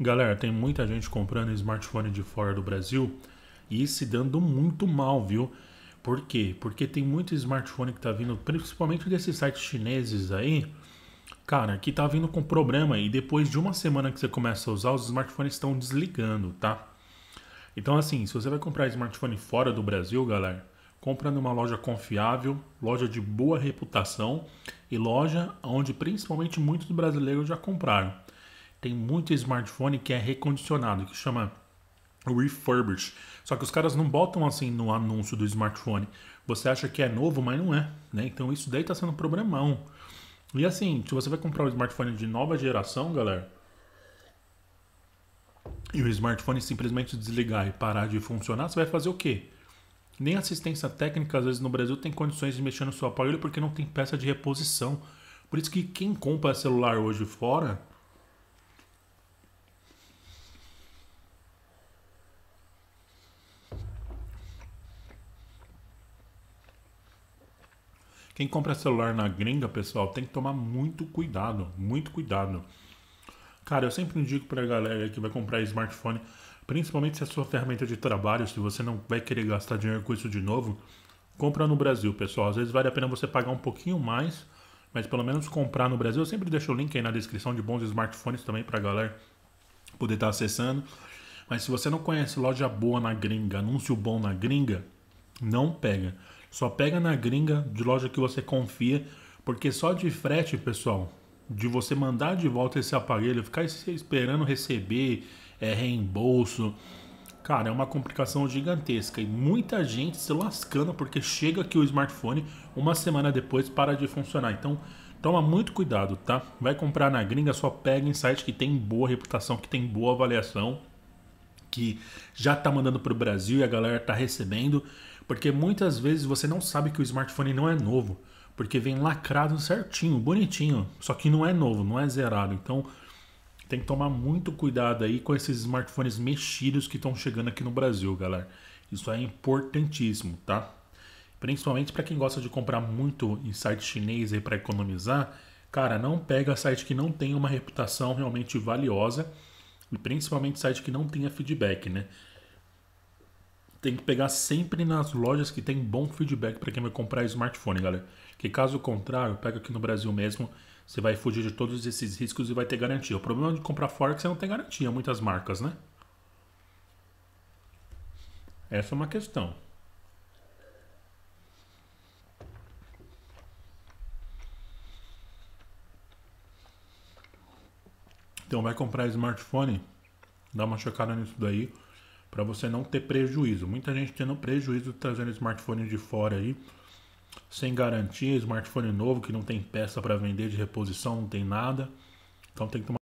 Galera, tem muita gente comprando smartphone de fora do Brasil e se dando muito mal, viu? Por quê? Porque tem muito smartphone que tá vindo, principalmente desses sites chineses aí, cara, que tá vindo com problema e depois de uma semana que você começa a usar, os smartphones estão desligando, tá? Então, assim, se você vai comprar smartphone fora do Brasil, galera, compra numa loja confiável, loja de boa reputação e loja onde principalmente muitos brasileiros já compraram tem muito smartphone que é recondicionado, que chama refurbished. Só que os caras não botam assim no anúncio do smartphone. Você acha que é novo, mas não é, né? Então isso daí tá sendo um problemão. E assim, se você vai comprar um smartphone de nova geração, galera, e o smartphone simplesmente desligar e parar de funcionar, você vai fazer o quê? Nem assistência técnica, às vezes no Brasil, tem condições de mexer no seu aparelho porque não tem peça de reposição. Por isso que quem compra celular hoje fora, Quem compra celular na gringa, pessoal, tem que tomar muito cuidado, muito cuidado. Cara, eu sempre indico pra galera que vai comprar smartphone, principalmente se é sua ferramenta de trabalho, se você não vai querer gastar dinheiro com isso de novo, compra no Brasil, pessoal. Às vezes vale a pena você pagar um pouquinho mais, mas pelo menos comprar no Brasil. Eu sempre deixo o link aí na descrição de bons smartphones também pra galera poder estar tá acessando. Mas se você não conhece loja boa na gringa, anúncio bom na gringa, não pega. Só pega na gringa de loja que você confia, porque só de frete, pessoal, de você mandar de volta esse aparelho, ficar esperando receber é, reembolso, cara, é uma complicação gigantesca. E muita gente se lascando porque chega aqui o smartphone, uma semana depois para de funcionar. Então, toma muito cuidado, tá? Vai comprar na gringa, só pega em site que tem boa reputação, que tem boa avaliação, que já tá mandando para o Brasil e a galera tá recebendo. Porque muitas vezes você não sabe que o smartphone não é novo, porque vem lacrado certinho, bonitinho, só que não é novo, não é zerado. Então tem que tomar muito cuidado aí com esses smartphones mexidos que estão chegando aqui no Brasil, galera. Isso é importantíssimo, tá? Principalmente para quem gosta de comprar muito em site chinês aí para economizar, cara, não pega site que não tem uma reputação realmente valiosa e principalmente site que não tenha feedback, né? tem que pegar sempre nas lojas que tem bom feedback para quem vai comprar smartphone, galera. Que caso contrário, pega aqui no Brasil mesmo, você vai fugir de todos esses riscos e vai ter garantia. O problema de comprar fora é que você não tem garantia, muitas marcas, né? Essa é uma questão. Então vai comprar smartphone, dá uma checada nisso daí para você não ter prejuízo. Muita gente tendo prejuízo trazendo smartphone de fora aí, sem garantia, smartphone novo que não tem peça para vender de reposição, não tem nada. Então tem que tomar